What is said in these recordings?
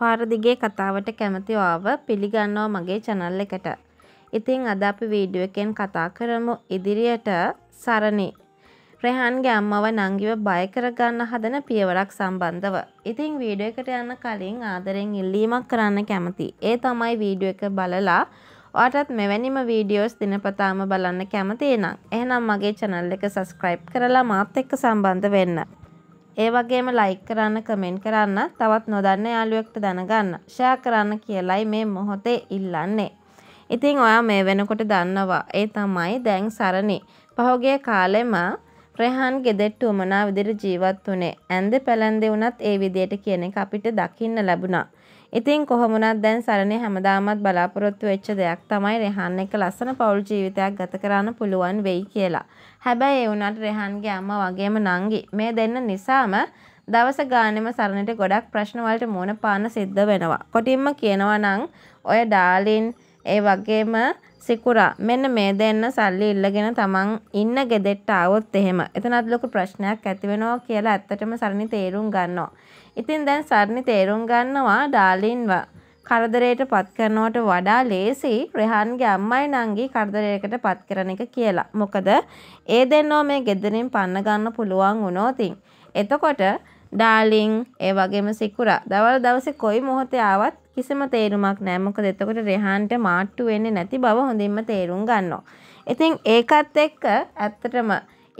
පාරදිගේ කතාවට කැමතිවාව පිළිගන්නවා මගේ චැනල් එකට. ඉතිං අද අපි වීඩුව එකෙන් කතා කරමු ඉදිරියට සරණි. ප්‍රහන්ගේ අම්මව නංගිව බයකරගන්න හදන පියවරක් සම්බන්ධව. ඉතිං වීඩුව එකට යන්න කලින් ආදරෙන් ඉල්ලීමක් කරන්න කැමති. ඒ තමයි වීඩුව එක බලලා ඔටත් මෙවැනිම වීඩියෝස් දිනපතාම බලන්න කැමතිේ නම්. එහනම් මගේ චැනල් එක සස්ක්‍රයිබ් කරලා මාත් එක්ක සම්බන්ධ වෙන්න. ඒ වගේම ලයික් කරන්න කමෙන්ට් කරන්න තවත් නොදන්න යාළුවෙක්ට දැනගන්න ෂෙයා කරන්න කියලයි මේ මොහොතේ ඉල්ලන්නේ. ඉතින් ඔයා මේ වෙනකොට දන්නවා ඒ තමයි දැන් සරණි. පහුගිය කාලෙම රෙහන් ගෙදෙට්ට උමනා විදිර ජීවත් වනේ ඇන්ද පැළන්දෙ වුනත් ඒ විදියට කියන එක අපිට දකින්න ලැබුණා. ඉතින් කොහොමුණත් දැන් සරණේ හැමදාමත් බලාපොරොත්තු වෙච්ච දෙයක් තමයි රෙහන් එක ලස්සන පවුල් ජීවිතයක් ගත කරන්න පුළුවන් වෙයි කියලා. හැබැයි ඒ වුණාට රෙහන්ගේ අම්මා වගේම නංගි මේ දෙන්න නිසාම දවස ගානෙම සරණට ගොඩක් ප්‍රශ්න වලට මුහුණ පාන්න සිද්ධ වෙනවා. කොටින්ම කියනවා නම් ඔය ඩාලින් ඒ වගේම සිකුරා මෙන්න මේ දෙන්න සල්ලි ඉල්ලගෙන තමන් ඉන්න ගෙදෙට්ට આવොත් එහෙම එතනත් ලොකු ප්‍රශ්නයක් ඇති වෙනවා කියලා ඇත්තටම සරණි තේරුම් ගන්නවා. ඉතින් දැන් සරණි තේරුම් ගන්නවා ඩාලින්ව කරදරයට පත් කරනවට වඩා ලේසි රෙහන්ගේ අම්මයි නංගි කරදරයකට පත් කරන එක කියලා. මොකද ඒ දෙන්නෝ මේ ගෙදරින් පන්න ගන්න පුළුවන් වුණොතින්. එතකොට ඩාලිං ඒ වගේම සිකුරා දවල් දවසේ කොයි මොහොතේ ආවත් කිසිම තේරුමක් නෑ මොකද එතකොට රෙහන්ට මාට්ටු වෙන්නේ නැති බව හොඳින්ම තේරුම් ගන්නවා. ඉතින් ඒකත් එක්ක ඇත්තටම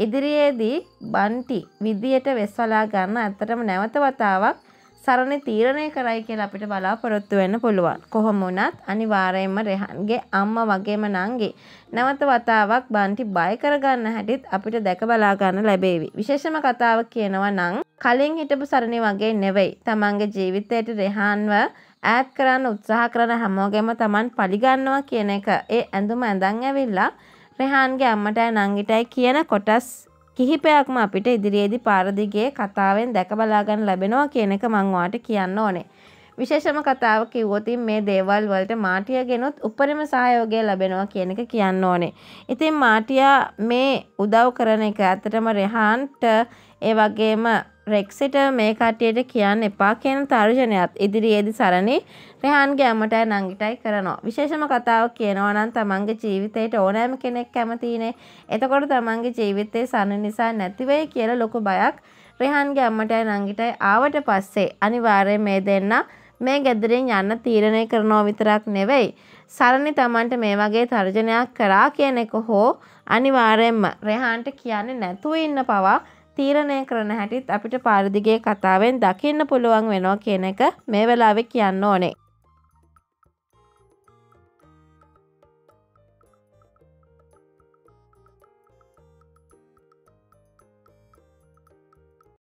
ඉදිරියේදී බන්ටි විදියට වෙස්වලා ගන්න ඇත්තටම නැවත වතාවක් සරණ තීරණය කරයි කියලා අපිට බලාපොරොත්තු වෙන්න පුළුවන්. කොහොම වුණත් අනිවාර්යයෙන්ම රෙහන්ගේ අම්මා වගේම නංගි නැවත වතාවක් බන්ටි බය කරගන්න හැටිත් අපිට දැක බලා ගන්න ලැබේවි. විශේෂම කතාව කියනවා නම් කලින් හිටපු සරණි වගේ නෙවෙයි. තමන්ගේ ජීවිතයට රෙහන්ව ඈත් කරන්න උත්සාහ කරන හැමෝගෙම තමන් පරිගන්නවා කියන එක ඒ ඇඳුම ඇඳන් ඇවිල්ලා රෙහන්ගේ අම්මටයි නංගිටයි කියන කොටස් කිහිපයක්ම අපිට ඉදිරියේදී පාරදිගේ කතාවෙන් දැක බලාගන්න ලැබෙනවා කියන එක මං ඔයාට කියන්න ඕනේ. විශේෂම කතාව කිව්වොත් මේ දේවල් වලට මාටියාගෙනුත් උපරිම සහයෝගය ලැබෙනවා කියන එක කියන්න ඕනේ. ඉතින් මාටියා මේ උදව් කරන එක ඇත්තටම රෙහන්ට ඒ වගේම රෙක්සිට මේ කට්ටියට කියන්න එපා කියන තර්ජනයත් ඉදිරියේදි සරණි රෙහන්ගේ ඇමටයි නංගිටයි කරනවා. විශේෂම කතාව කියනවා නම් තමන්ගේ ජීවිතයට ඕනෑම කෙනෙක් කැමතිනේ. එතකොට තමන්ගේ ජීවිතේ සන නිසා නැති වෙයි කියලා ලොකු බයක් රෙහන්ගේ අම්මටයි නංගිටයි ආවට පස්සේ අනිවාර්යයෙන් මේ දෙන්න මේ ගෙදරින් යන්න තීරණය කරනවා විතරක් නෙවෙයි. සරණි තමන්ට මේ වගේ තර්ජනයක් කරා කියන එක හෝ අනිවාර්යයෙන්ම රෙහන්ට කියන්නේ නැතුව ඉන්න පවා තීරණය කරන හැටිත් අපිට පාරදිගේ කතාවෙන් දකින්න පුළුවන් වෙනවා කියන එක මේ වෙලාවෙ කියන්න ඕනේ.